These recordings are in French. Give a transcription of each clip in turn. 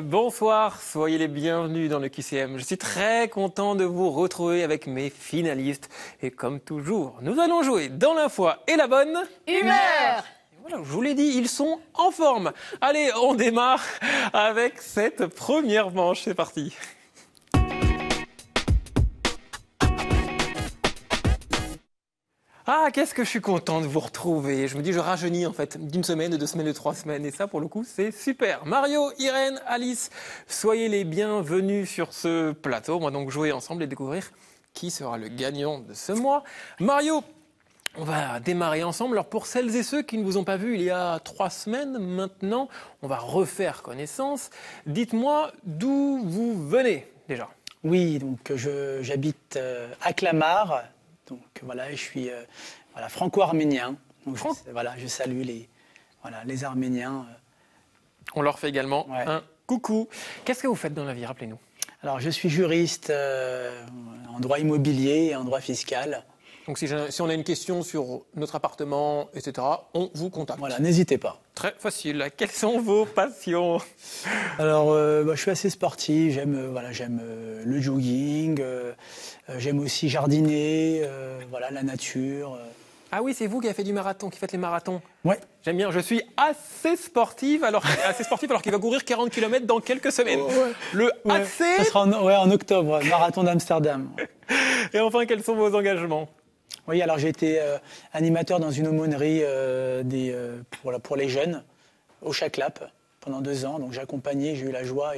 Bonsoir, soyez les bienvenus dans le QCM. Je suis très content de vous retrouver avec mes finalistes. Et comme toujours, nous allons jouer dans la foi et la bonne humeur. Voilà, je vous l'ai dit, ils sont en forme. Allez, on démarre avec cette première manche. C'est parti. Ah, qu'est-ce que je suis content de vous retrouver. Je me dis, je rajeunis en fait d'une semaine, de deux semaines, de trois semaines. Et ça, pour le coup, c'est super. Mario, Irène, Alice, soyez les bienvenus sur ce plateau. On va donc jouer ensemble et découvrir qui sera le gagnant de ce mois. Mario, on va démarrer ensemble. Alors pour celles et ceux qui ne vous ont pas vu il y a trois semaines maintenant, on va refaire connaissance. Dites-moi d'où vous venez déjà. Oui, donc j'habite euh, à Clamart, donc voilà, je suis euh, franco-arménien. je, salue les, Arméniens. Euh. On leur fait également un coucou. Qu'est-ce que vous faites dans la vie Rappelez-nous. Alors je suis juriste euh, en droit immobilier et en droit fiscal. Donc si, on a une question sur notre appartement, etc., on vous contacte. Voilà, n'hésitez pas. Très facile. Quelles sont vos passions Alors, euh, bah, je suis assez sportif. J'aime euh, voilà, euh, le jogging. j'aime aussi jardiner. voilà, la nature. Ah oui, c'est vous qui avez fait du marathon, qui faites les marathons. Ouais. J'aime bien. Je suis assez sportive, alors assez sportive, alors qu'il va courir 40 km dans quelques semaines. Le assez. sera en octobre, marathon d'Amsterdam. Et enfin, quels sont vos engagements oui, alors j'ai été euh, animateur dans une aumônerie euh, des, euh, pour, les jeunes, au Chaclap, pendant deux ans. Donc j'ai accompagné, j'ai eu la joie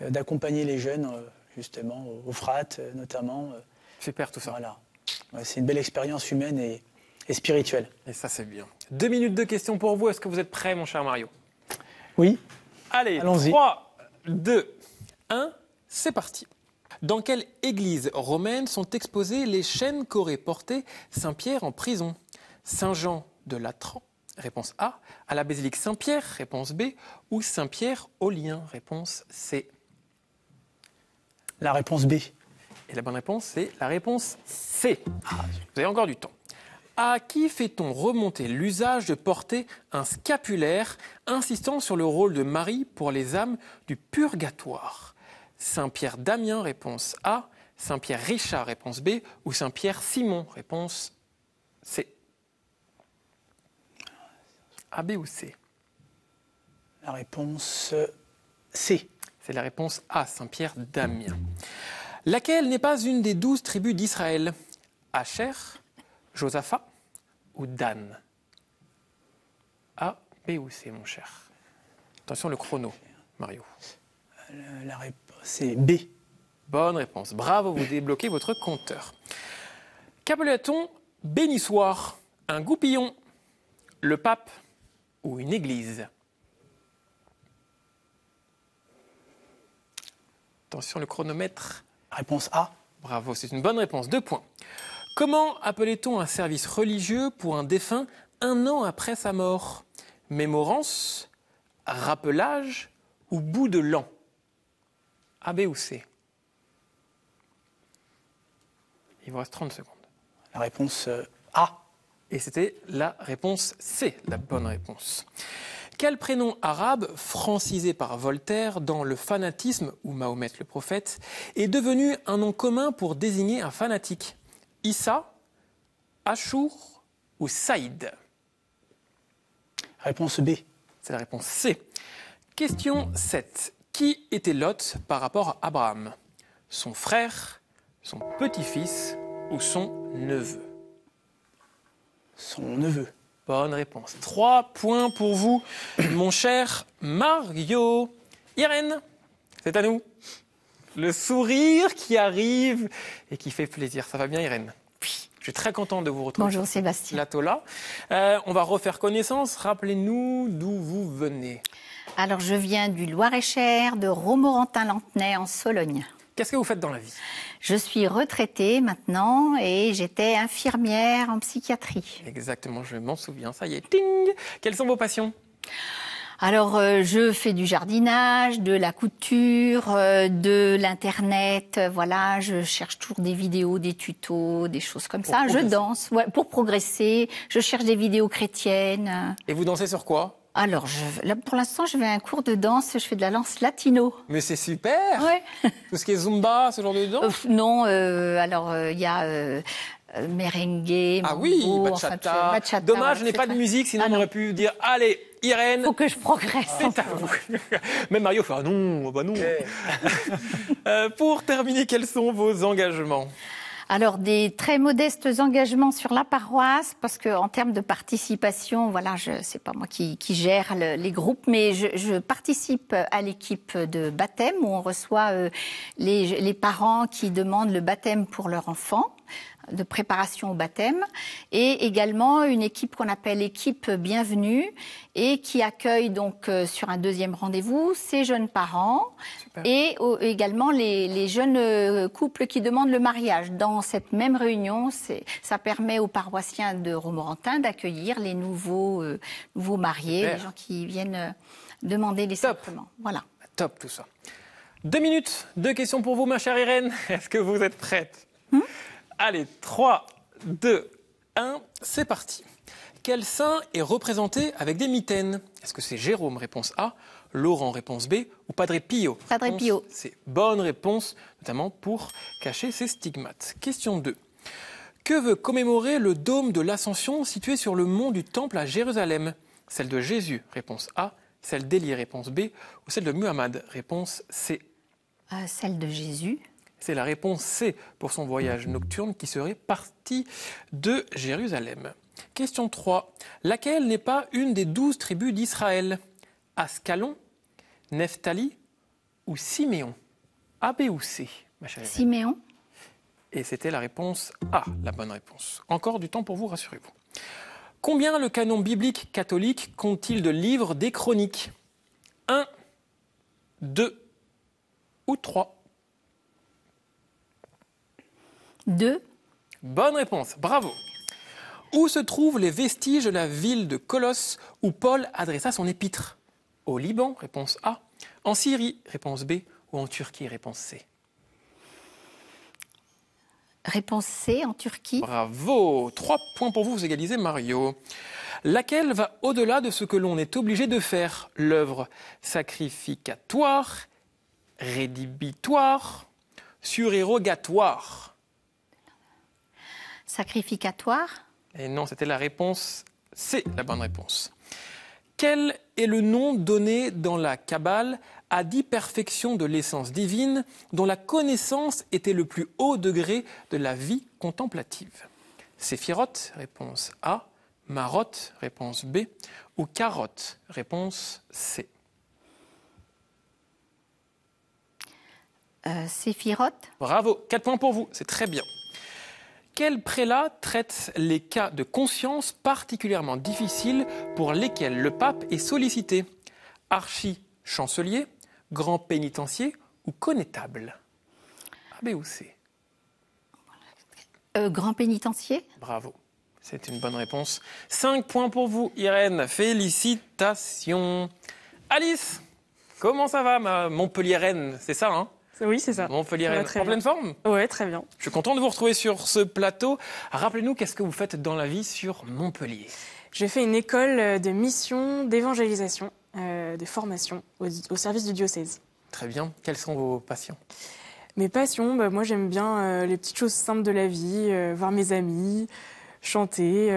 d'accompagner les jeunes, justement, au, frat notamment. Super tout ça. Voilà. c'est une belle expérience humaine et, spirituelle. Et ça, c'est bien. Deux minutes de questions pour vous. Est-ce que vous êtes prêt, mon cher Mario Oui. Allez, Allons-y. 3, 2, 1, c'est parti. Dans quelle église romaine sont exposées les chaînes qu'aurait portées Saint-Pierre en prison Saint-Jean de Latran Réponse A. À la basilique Saint-Pierre Réponse B. Ou Saint-Pierre au lien Réponse C. La réponse B. Et la bonne réponse, c'est la réponse C. Ah, vous avez encore du temps. À qui fait-on remonter l'usage de porter un scapulaire, insistant sur le rôle de Marie pour les âmes du purgatoire Saint-Pierre Damien, réponse A, Saint-Pierre Richard, réponse B, ou Saint-Pierre Simon, réponse C. A, B ou C La réponse euh, C. C'est la réponse A, Saint-Pierre Damien. Laquelle n'est pas une des douze tribus d'Israël Asher, Josaphat ou Dan A, B ou C, mon cher Attention, le chrono, Mario. La réponse est B. Bonne réponse. Bravo, vous débloquez votre compteur. Qu'appelait-on bénissoir, un goupillon, le pape ou une église Attention, le chronomètre. Réponse A. Bravo, c'est une bonne réponse. Deux points. Comment appelait-on un service religieux pour un défunt un an après sa mort Mémorance, rappelage ou bout de l'an a, B ou C Il vous reste 30 secondes. La réponse euh, A. Et c'était la réponse C, la bonne réponse. Quel prénom arabe, francisé par Voltaire dans Le fanatisme ou Mahomet le prophète, est devenu un nom commun pour désigner un fanatique Issa, Achour ou Saïd Réponse B. C'est la réponse C. Question 7. Qui était Lot par rapport à Abraham Son frère, son petit-fils ou son neveu Son neveu. Bonne réponse. Trois points pour vous, mon cher Mario. Irène, c'est à nous. Le sourire qui arrive et qui fait plaisir. Ça va bien, Irène Je suis très content de vous retrouver. Bonjour, Sébastien. Euh, on va refaire connaissance. Rappelez-nous d'où vous venez. Alors, je viens du Loir-et-Cher, de Romorantin-Lantenay, en Sologne. Qu'est-ce que vous faites dans la vie Je suis retraitée maintenant et j'étais infirmière en psychiatrie. Exactement, je m'en souviens, ça y est. Ting Quelles sont vos passions alors, euh, je fais du jardinage, de la couture, euh, de l'internet. Euh, voilà, je cherche toujours des vidéos, des tutos, des choses comme ça. Je danse pour progresser. Je cherche des vidéos chrétiennes. Et vous dansez sur quoi alors, pour l'instant, je vais un cours de danse, je fais de la danse latino. Mais c'est super ouais. Tout ce qui est zumba, ce genre de euh, danse Non, euh, alors euh, il y a... merengue, ah oui, bachata. Dommage, je n'ai pas de musique, sinon ah on aurait pu dire allez, Irène. Faut que je progresse. C'est à vous. Même Mario fait ah non, bah non. pour terminer, quels sont vos engagements alors, des très modestes engagements sur la paroisse, parce que en termes de participation, voilà, je c'est pas moi qui, gère les groupes, mais je, participe à l'équipe de baptême où on reçoit euh, les, les parents qui demandent le baptême pour leur enfant de préparation au baptême et également une équipe qu'on appelle équipe bienvenue et qui accueille donc euh, sur un deuxième rendez-vous ces jeunes parents et également les, jeunes euh, couples qui demandent le mariage. Dans cette même réunion, ça permet aux paroissiens de Romorantin d'accueillir les nouveaux, euh, nouveaux mariés, les gens qui viennent demander les sacrements. Voilà. Top tout ça. Deux minutes, deux questions pour vous, ma chère Irène. Est-ce que vous êtes prête hmm Allez, 3, 2, 1, c'est parti. Quel saint est représenté avec des mitaines Est-ce que c'est Jérôme, réponse A, Laurent, réponse B, ou Padre Pio Padre Pio. C'est bonne réponse, notamment pour cacher ses stigmates. Question 2. Que veut commémorer le dôme de l'Ascension situé sur le mont du Temple à Jérusalem Celle de Jésus, réponse A, celle d'Élie, réponse B, ou celle de Muhammad, réponse C euh, Celle de Jésus. C'est la réponse C pour son voyage nocturne qui serait parti de Jérusalem. Question 3. Laquelle n'est pas une des douze tribus d'Israël Ascalon, Nephtali ou Siméon A, B ou C, ma Siméon. Et c'était la réponse A, la bonne réponse. Encore du temps pour vous, rassurez-vous. Combien le canon biblique catholique compte-t-il de livres des chroniques 1, 2 ou 3 2. Bonne réponse, bravo. Où se trouvent les vestiges de la ville de Colosse où Paul adressa son épître Au Liban, réponse A. En Syrie, réponse B. Ou en Turquie, réponse C. Réponse C, en Turquie. Bravo Trois points pour vous, vous égalisez Mario. Laquelle va au-delà de ce que l'on est obligé de faire L'œuvre sacrificatoire, rédhibitoire, surérogatoire sacrificatoire Et non, c'était la réponse. C, la bonne réponse. Quel est le nom donné dans la Kabbale à dix perfections de l'essence divine dont la connaissance était le plus haut degré de la vie contemplative Séphirote réponse A. Marotte, réponse B. Ou carotte, réponse C. Euh, Bravo, 4 points pour vous, c'est très bien quel prélat traite les cas de conscience particulièrement difficiles pour lesquels le pape est sollicité Archi-chancelier, grand pénitencier ou connétable A, ou euh, Grand pénitencier Bravo. C'est une bonne réponse. Cinq points pour vous, Irène. Félicitations. Alice, comment ça va, ma montpellier C'est ça, hein oui, c'est ça. Montpellier en pleine forme Oui, très bien. Je suis content de vous retrouver sur ce plateau. Rappelez-nous, qu'est-ce que vous faites dans la vie sur Montpellier J'ai fait une école de mission, d'évangélisation, euh, de formation au, service du diocèse. Très bien. Quels sont vos passions Mes passions, bah, moi j'aime bien euh, les petites choses simples de la vie, euh, voir mes amis, chanter.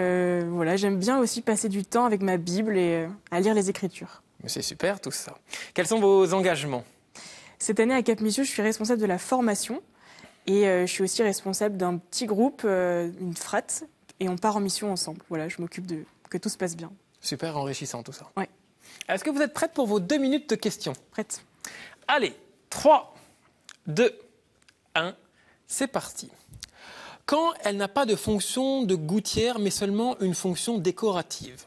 voilà, j'aime bien aussi passer du temps avec ma Bible et à lire les Écritures. c'est super tout ça. Quels sont vos engagements cette année, à Cap-Messieux, je suis responsable de la formation et euh, je suis aussi responsable d'un petit groupe, euh, une frate, et on part en mission ensemble. Voilà, je m'occupe de que tout se passe bien. Super enrichissant tout ça. Oui. Est-ce que vous êtes prête pour vos deux minutes de questions Prête. Allez, 3, 2, 1, c'est parti. Quand elle n'a pas de fonction de gouttière, mais seulement une fonction décorative,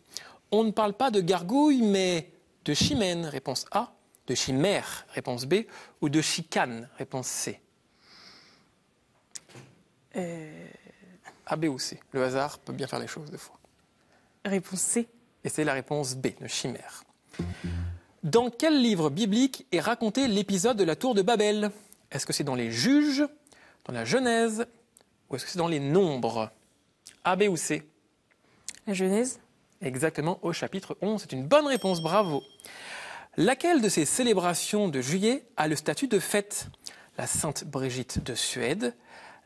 on ne parle pas de gargouille, mais de chimène, réponse A de chimère, réponse B, ou de chicane, réponse C euh. A, B ou C Le hasard peut bien faire les choses des fois. Réponse C. Et c'est la réponse B, de chimère. Dans quel livre biblique est raconté l'épisode de la tour de Babel Est-ce que c'est dans les juges, dans la Genèse, ou est-ce que c'est dans les nombres A, B ou C La Genèse Exactement, au chapitre 11. C'est une bonne réponse, bravo. Laquelle de ces célébrations de juillet a le statut de fête La Sainte Brigitte de Suède,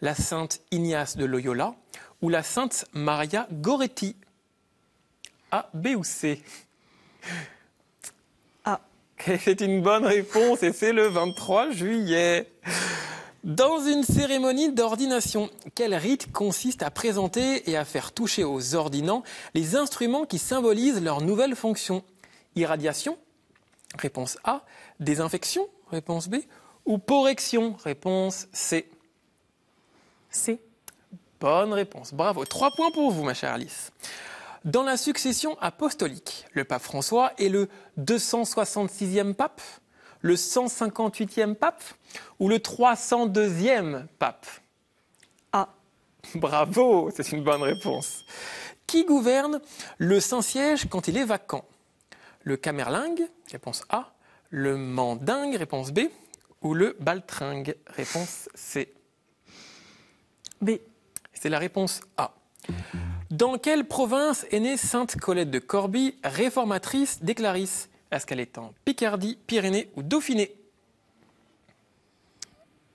la Sainte Ignace de Loyola ou la Sainte Maria Goretti A, B ou C A. C'est une bonne réponse et c'est le 23 juillet. Dans une cérémonie d'ordination, quel rite consiste à présenter et à faire toucher aux ordinants les instruments qui symbolisent leur nouvelle fonction Irradiation, Réponse A. Désinfection Réponse B. Ou correction. Réponse C. C. Bonne réponse. Bravo. Trois points pour vous, ma chère Alice. Dans la succession apostolique, le pape François est le 266e pape, le 158e pape ou le 302e pape A. Bravo, c'est une bonne réponse. Qui gouverne le Saint-Siège quand il est vacant le camerlingue, réponse A, le mandingue, réponse B, ou le baltringue, réponse C B. C'est la réponse A. Dans quelle province est née Sainte Colette de Corbie, réformatrice des Clarisses Est-ce qu'elle est en Picardie, Pyrénées ou Dauphiné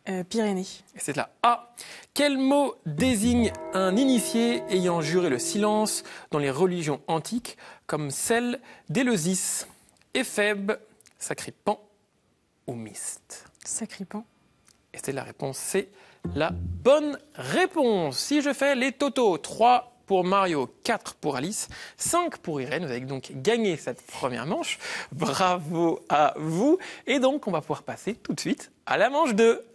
euh, Pyrénées. Et C'est la A. Ah, quel mot désigne un initié ayant juré le silence dans les religions antiques, comme celle d'Éleusis Éphèbe, sacripant ou myste Sacripant. Et c'est la réponse, c'est la bonne réponse. Si je fais les totaux, 3 pour Mario, 4 pour Alice, 5 pour Irène. Vous avez donc gagné cette première manche. Bravo à vous. Et donc, on va pouvoir passer tout de suite à la manche 2.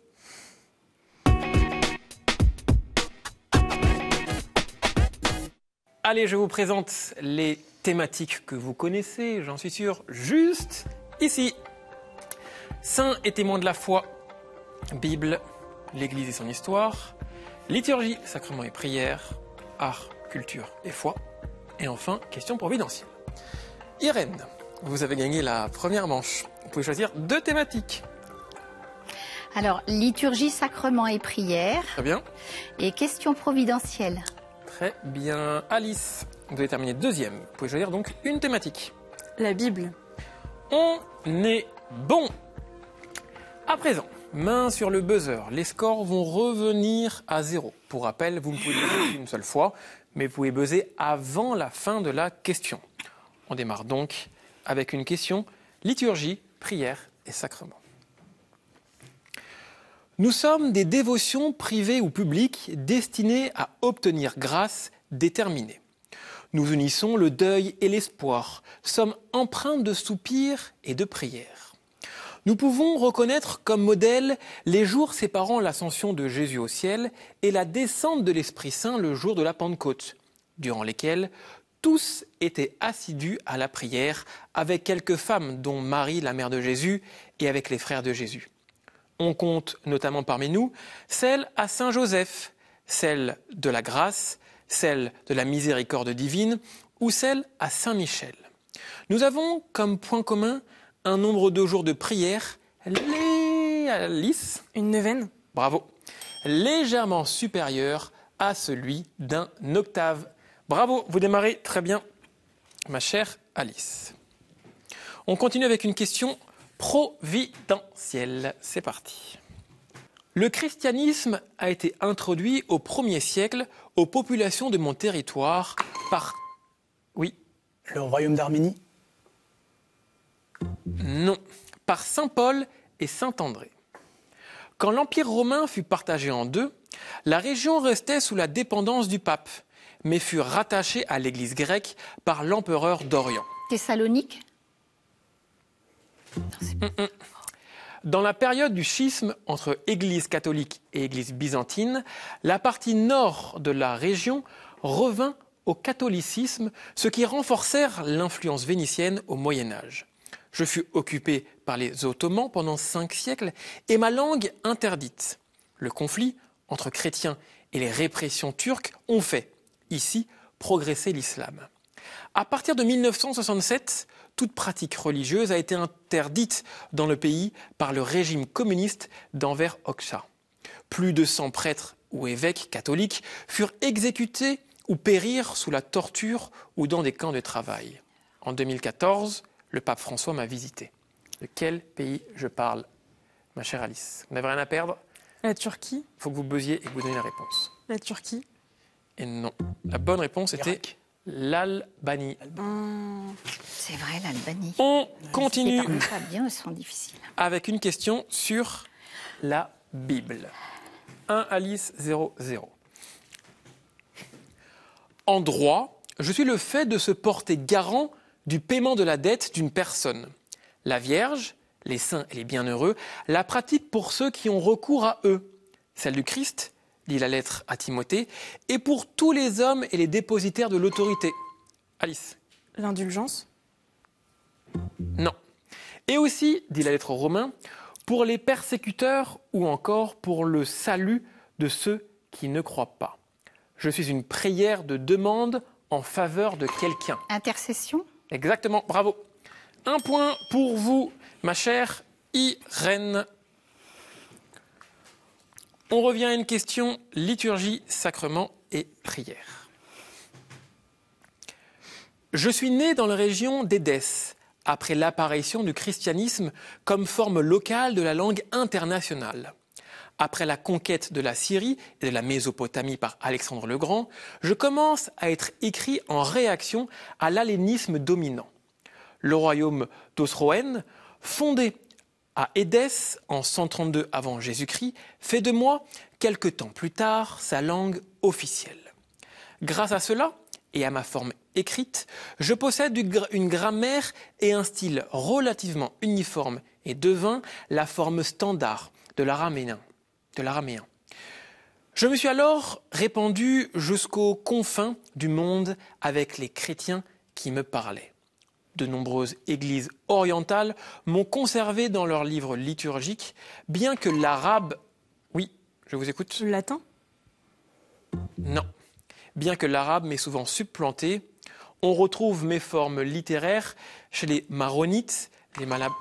Allez, je vous présente les thématiques que vous connaissez, j'en suis sûr, juste ici. Saint et témoin de la foi, Bible, l'Église et son histoire, liturgie, sacrement et prière, art, culture et foi, et enfin, question providentielle. Irène, vous avez gagné la première manche. Vous pouvez choisir deux thématiques. Alors, liturgie, sacrement et prière. Très bien. Et question providentielle. Très bien. Alice, vous avez terminé deuxième. Vous pouvez choisir donc une thématique. La Bible. On est bon. À présent, main sur le buzzer. Les scores vont revenir à zéro. Pour rappel, vous ne pouvez buzzer qu'une seule fois, mais vous pouvez buzzer avant la fin de la question. On démarre donc avec une question liturgie, prière et sacrement. Nous sommes des dévotions privées ou publiques destinées à obtenir grâce déterminée. Nous unissons le deuil et l'espoir, sommes empreintes de soupirs et de prières. Nous pouvons reconnaître comme modèle les jours séparant l'ascension de Jésus au ciel et la descente de l'Esprit Saint le jour de la Pentecôte, durant lesquels tous étaient assidus à la prière, avec quelques femmes, dont Marie, la mère de Jésus, et avec les frères de Jésus. On compte notamment parmi nous celle à Saint-Joseph, celle de la grâce, celle de la miséricorde divine ou celle à Saint-Michel. Nous avons comme point commun un nombre de jours de prière Alice Une neuvaine. Bravo. Légèrement supérieur à celui d'un octave. Bravo, vous démarrez très bien, ma chère Alice. On continue avec une question Providentiel, C'est parti. Le christianisme a été introduit au 1er siècle aux populations de mon territoire par... Oui. Le royaume d'Arménie Non, par Saint Paul et Saint André. Quand l'Empire romain fut partagé en deux, la région restait sous la dépendance du pape, mais fut rattachée à l'Église grecque par l'empereur d'Orient. Thessalonique Mm, mm. Dans la période du schisme entre Église catholique et Église byzantine, la partie nord de la région revint au catholicisme, ce qui renforcèrent l'influence vénitienne au Moyen Âge. Je fus occupé par les Ottomans pendant cinq siècles et ma langue interdite. Le conflit entre chrétiens et les répressions turques ont fait, ici, progresser l'islam. À partir de 1967, toute pratique religieuse a été interdite dans le pays par le régime communiste d'envers Hoxha. Plus de 100 prêtres ou évêques catholiques furent exécutés ou périrent sous la torture ou dans des camps de travail. En 2014, le pape François m'a visité. De quel pays je parle, ma chère Alice Vous n'avez rien à perdre La Turquie. Il faut que vous buzziez et que vous donniez la réponse. La Turquie Et non. La bonne réponse était l'Albanie. Ah c'est vrai, l'Albanie. On continue. Avec une question sur la Bible. 1 Alice 00. En droit, je suis le fait de se porter garant du paiement de la dette d'une personne. La Vierge, les saints et les bienheureux la pratique pour ceux qui ont recours à eux. Celle du Christ dit la lettre à Timothée, et pour tous les hommes et les dépositaires de l'autorité. Alice. L'indulgence Non. Et aussi, dit la lettre aux Romains, pour les persécuteurs ou encore pour le salut de ceux qui ne croient pas. Je suis une prière de demande en faveur de quelqu'un. Intercession Exactement, bravo. Un point pour vous, ma chère Irène on revient à une question liturgie, sacrement et prière. Je suis né dans la région d'Édesse, après l'apparition du christianisme comme forme locale de la langue internationale. Après la conquête de la Syrie et de la Mésopotamie par Alexandre le Grand, je commence à être écrit en réaction à l'hellénisme dominant. Le royaume d'Osroène, fondé à Édesse en 132 avant Jésus-Christ, fait de moi, quelque temps plus tard, sa langue officielle. Grâce à cela, et à ma forme écrite, je possède une grammaire et un style relativement uniforme et devint la forme standard de l'araméen. Je me suis alors répandu jusqu'aux confins du monde avec les chrétiens qui me parlaient de nombreuses églises orientales m'ont conservé dans leurs livres liturgiques, bien que l'arabe... Oui, je vous écoute. Le latin Non. Bien que l'arabe m'ait souvent supplanté, on retrouve mes formes littéraires chez les maronites, les malab...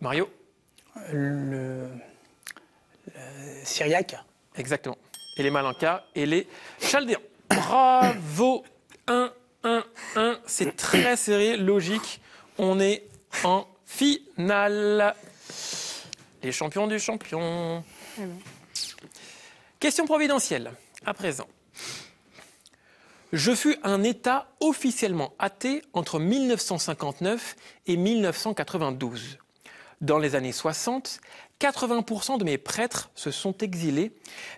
Mario le... syriaque. Exactement. Et les malinkas et les chaldéens. Bravo Un 1-1. C'est très serré, logique. On est en finale. Les champions du champion. Question providentielle, à présent. Je fus un État officiellement athée entre 1959 et 1992. Dans les années 60, 80% de mes prêtres se sont exilés,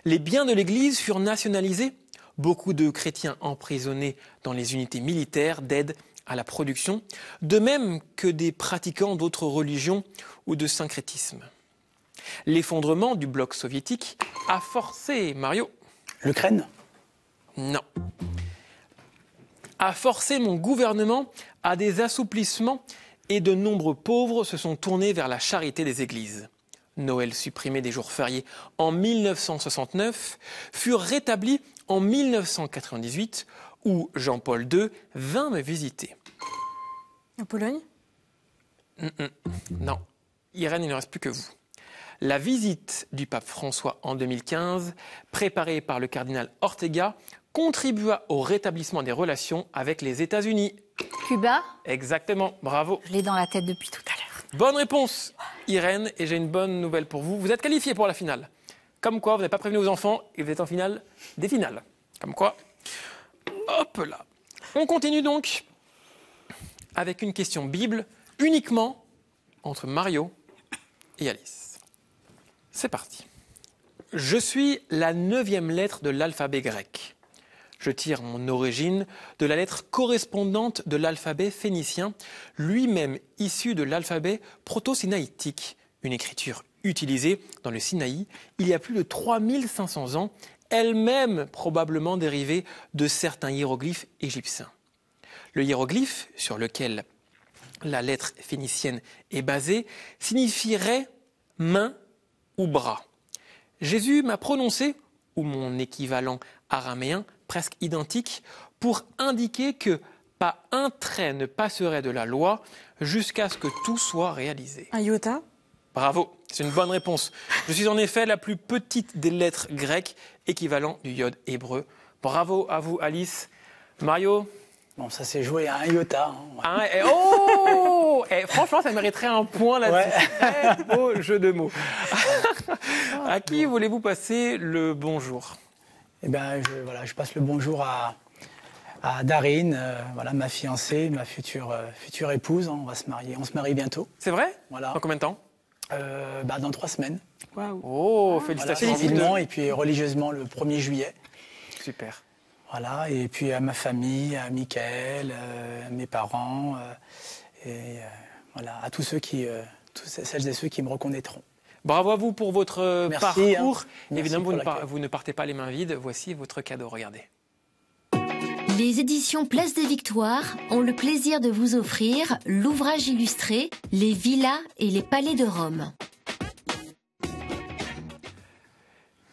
les biens de l'Église furent nationalisés beaucoup de chrétiens emprisonnés dans les unités militaires d'aide à la production, de même que des pratiquants d'autres religions ou de syncrétisme. L'effondrement du bloc soviétique a forcé, Mario. L'Ukraine Non. A forcé mon gouvernement à des assouplissements et de nombreux pauvres se sont tournés vers la charité des églises. Noël supprimé des jours fériés en 1969 furent rétablis en 1998 où Jean-Paul II vint me visiter. En Pologne mm, mm. Non, Irène, il ne reste plus que vous. La visite du pape François en 2015, préparée par le cardinal Ortega, contribua au rétablissement des relations avec les États-Unis. Cuba Exactement, bravo. Je l'ai dans la tête depuis tout à l'heure. Bonne réponse, Irène, et j'ai une bonne nouvelle pour vous. Vous êtes qualifiée pour la finale. Comme quoi, vous n'avez pas prévenu vos enfants et vous êtes en finale des finales. Comme quoi. Hop là. On continue donc avec une question Bible uniquement entre Mario et Alice. C'est parti. Je suis la neuvième lettre de l'alphabet grec. Je tire mon origine de la lettre correspondante de l'alphabet phénicien, lui-même issu de l'alphabet proto-sinaïtique, une écriture utilisée dans le Sinaï il y a plus de 3500 ans, elle-même probablement dérivée de certains hiéroglyphes égyptiens. Le hiéroglyphe sur lequel la lettre phénicienne est basée signifierait main ou bras. Jésus m'a prononcé, ou mon équivalent araméen presque identique, pour indiquer que pas un trait ne passerait de la loi jusqu'à ce que tout soit réalisé. Bravo, c'est une bonne réponse. Je suis en effet la plus petite des lettres grecques, équivalent du iode hébreu. Bravo à vous, Alice. Mario Bon, ça s'est joué à un iota. Hein, ah oh eh, franchement, ça mériterait un point là-dessus. jeu de mots. à qui voulez-vous passer le bonjour Eh bien, je, voilà, je passe le bonjour à, à Darine, euh, voilà, ma fiancée, ma future, euh, future épouse. on va se marier. On se marie bientôt. C'est vrai Voilà. En combien de temps euh, bah, Dans trois semaines. Oh, ah. félicitations. Voilà, et puis religieusement le 1er juillet. Super. Voilà, et puis à ma famille, à Michael, euh, à mes parents, euh, et voilà, à tous ceux qui, celles et ceux qui me reconnaîtront. Bravo à vous pour votre hein. parcours. Évidemment, vous ne partez pas les mains vides. Voici votre cadeau, regardez. Les éditions Place des Victoires ont le plaisir de vous offrir l'ouvrage illustré Les villas et les palais de Rome.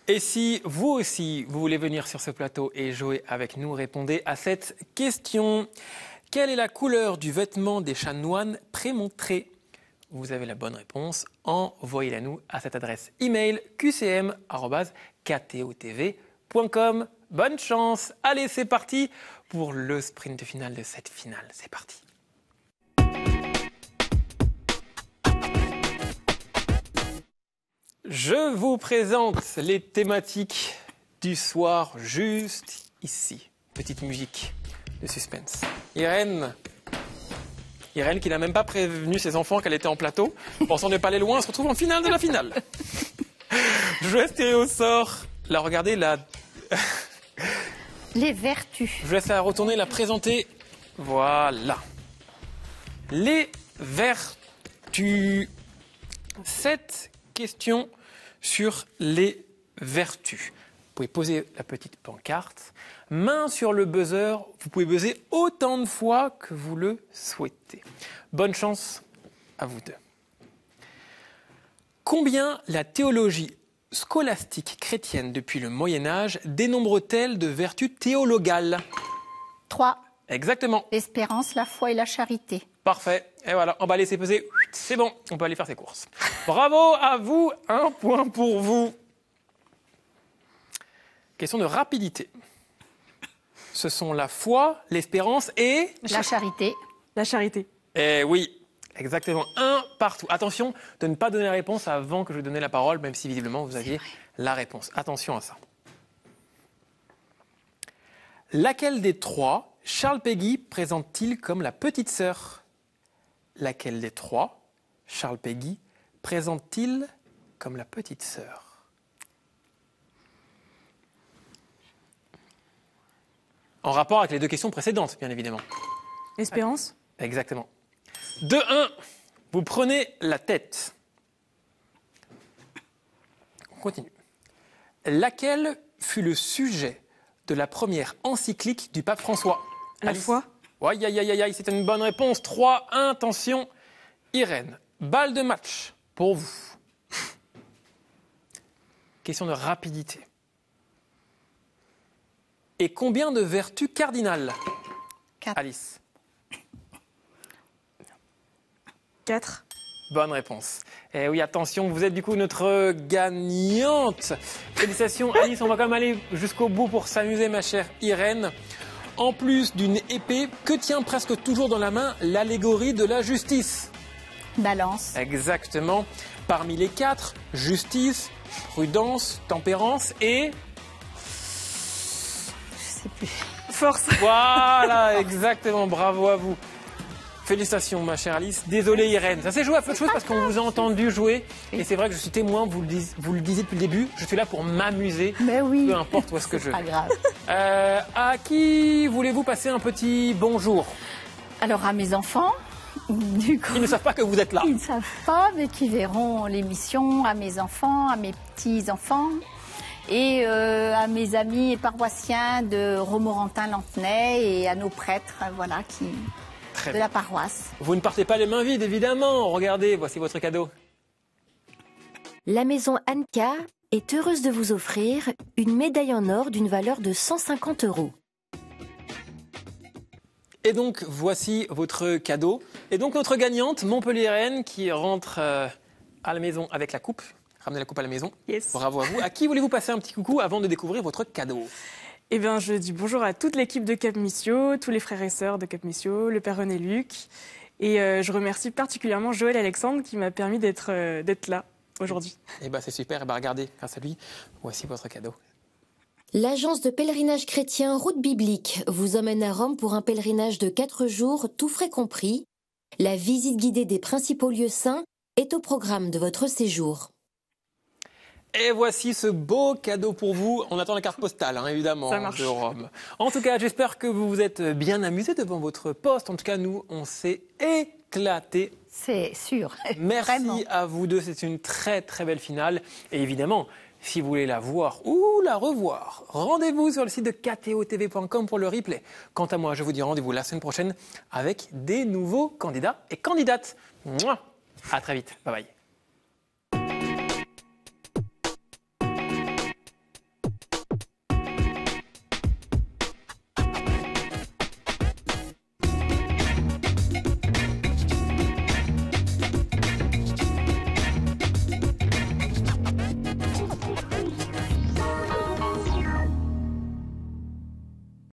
Et si vous aussi, vous voulez venir sur ce plateau et jouer avec nous, répondez à cette question. Quelle est la couleur du vêtement des chanoines prémontrés Vous avez la bonne réponse. Envoyez-la nous à cette adresse email qcm.ktotv.com bonne chance. Allez, c'est parti pour le sprint final de cette finale. C'est parti. Je vous présente les thématiques du soir juste ici. Petite musique de suspense. Irène, Irène qui n'a même pas prévenu ses enfants qu'elle était en plateau, pensant ne pas aller loin, se retrouve en finale de la finale. Je vais au sort. Là, regardez la... Les vertus. Je vais laisse à retourner, la présenter. Voilà. Les vertus. Cette question sur les vertus. Vous pouvez poser la petite pancarte. Main sur le buzzer, vous pouvez buzzer autant de fois que vous le souhaitez. Bonne chance à vous deux. Combien la théologie scolastique chrétienne depuis le Moyen Âge dénombre-t-elle de vertus théologales Trois. Exactement. L'espérance, la foi et la charité. Parfait. Et voilà, va c'est peser. C'est bon, on peut aller faire ses courses. Bravo à vous, un point pour vous. Question de rapidité. Ce sont la foi, l'espérance et... La charité. La charité. Eh oui, Exactement, un partout. Attention de ne pas donner la réponse avant que je donne la parole, même si visiblement vous aviez la réponse. Attention à ça. Laquelle des trois Charles Peggy présente-t-il comme la petite sœur Laquelle des trois Charles Peggy présente-t-il comme la petite sœur En rapport avec les deux questions précédentes, bien évidemment. Espérance Exactement. De 1, vous prenez la tête. On continue. Laquelle fut le sujet de la première encyclique du pape François La foi Aïe, aïe, aïe, aïe, c'était une bonne réponse. 3, intention. Irène, balle de match pour vous. Question de rapidité. Et combien de vertus cardinales Alice Bonne réponse. Et eh oui, attention, vous êtes du coup notre gagnante. Félicitations Alice, on va quand même aller jusqu'au bout pour s'amuser ma chère Irène. En plus d'une épée, que tient presque toujours dans la main l'allégorie de la justice Balance. Exactement. Parmi les quatre, justice, prudence, tempérance et... Je sais plus. Force. Voilà, exactement, bravo à vous. Félicitations, ma chère Alice. Désolé, Irène. Ça s'est joué à peu de choses parce qu'on vous a entendu jouer. Et c'est vrai que je suis témoin, vous le, vous le disiez depuis le début. Je suis là pour m'amuser. Mais oui. Peu importe où est-ce que je. Pas grave. Euh, à qui voulez-vous passer un petit bonjour Alors, à mes enfants. Du ils ne savent pas que vous êtes là. Ils ne savent pas, mais qui verront l'émission à mes enfants, à mes petits-enfants et euh, à mes amis et paroissiens de Romorantin-Lantenay et à nos prêtres, voilà, qui, la paroisse. Vous ne partez pas les mains vides, évidemment. Regardez, voici votre cadeau. La maison Anka est heureuse de vous offrir une médaille en or d'une valeur de 150 euros. Et donc, voici votre cadeau. Et donc, notre gagnante, Montpellier-Rennes, qui rentre euh, à la maison avec la coupe. Ramenez la coupe à la maison. Yes. Bravo à vous. À qui voulez-vous passer un petit coucou avant de découvrir votre cadeau eh bien, je dis bonjour à toute l'équipe de Cap Missio, tous les frères et sœurs de Cap Missio, le père René Luc. Et euh, je remercie particulièrement Joël Alexandre qui m'a permis d'être euh, là aujourd'hui. Eh ben, c'est super. Eh ben, regardez, grâce à lui, voici votre cadeau. L'agence de pèlerinage chrétien Route Biblique vous emmène à Rome pour un pèlerinage de 4 jours, tout frais compris. La visite guidée des principaux lieux saints est au programme de votre séjour. Et voici ce beau cadeau pour vous. On attend la carte postale, hein, évidemment, hein, de Rome. En tout cas, j'espère que vous vous êtes bien amusé devant votre poste. En tout cas, nous, on s'est éclaté. C'est sûr. Merci à vous deux. C'est une très, très belle finale. Et évidemment, si vous voulez la voir ou la revoir, rendez-vous sur le site de ktotv.com pour le replay. Quant à moi, je vous dis rendez-vous la semaine prochaine avec des nouveaux candidats et candidates. Mouah à très vite. Bye bye.